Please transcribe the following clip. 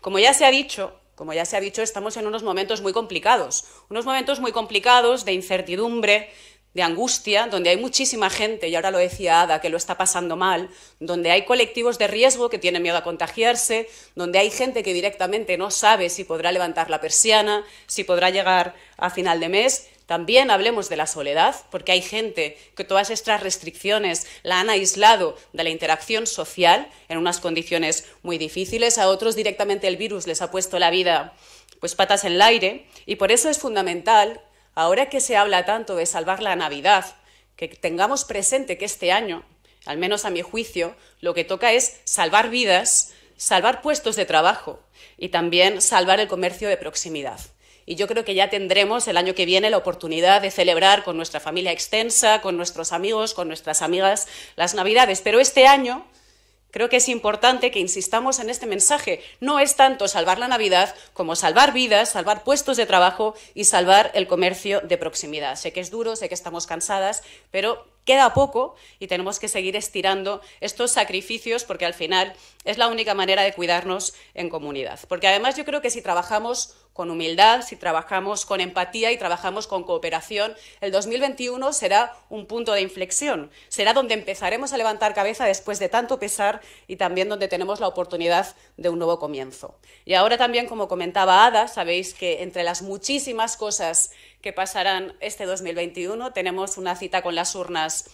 Como ya se ha dicho, como ya se ha dicho, estamos en unos momentos muy complicados, unos momentos muy complicados de incertidumbre, de angustia, donde hay muchísima gente, y ahora lo decía Ada, que lo está pasando mal, donde hay colectivos de riesgo que tienen miedo a contagiarse, donde hay gente que directamente no sabe si podrá levantar la persiana, si podrá llegar a final de mes, también hablemos de la soledad, porque hay gente que todas estas restricciones la han aislado de la interacción social en unas condiciones muy difíciles. A otros directamente el virus les ha puesto la vida pues patas en el aire y por eso es fundamental, ahora que se habla tanto de salvar la Navidad, que tengamos presente que este año, al menos a mi juicio, lo que toca es salvar vidas, salvar puestos de trabajo y también salvar el comercio de proximidad. Y yo creo que ya tendremos el año que viene la oportunidad de celebrar con nuestra familia extensa, con nuestros amigos, con nuestras amigas las Navidades. Pero este año creo que es importante que insistamos en este mensaje. No es tanto salvar la Navidad como salvar vidas, salvar puestos de trabajo y salvar el comercio de proximidad. Sé que es duro, sé que estamos cansadas, pero queda poco y tenemos que seguir estirando estos sacrificios porque al final es la única manera de cuidarnos en comunidad. Porque además yo creo que si trabajamos con humildad, si trabajamos con empatía y trabajamos con cooperación, el 2021 será un punto de inflexión, será donde empezaremos a levantar cabeza después de tanto pesar y también donde tenemos la oportunidad de un nuevo comienzo. Y ahora también, como comentaba Ada, sabéis que entre las muchísimas cosas que pasarán este 2021 tenemos una cita con las urnas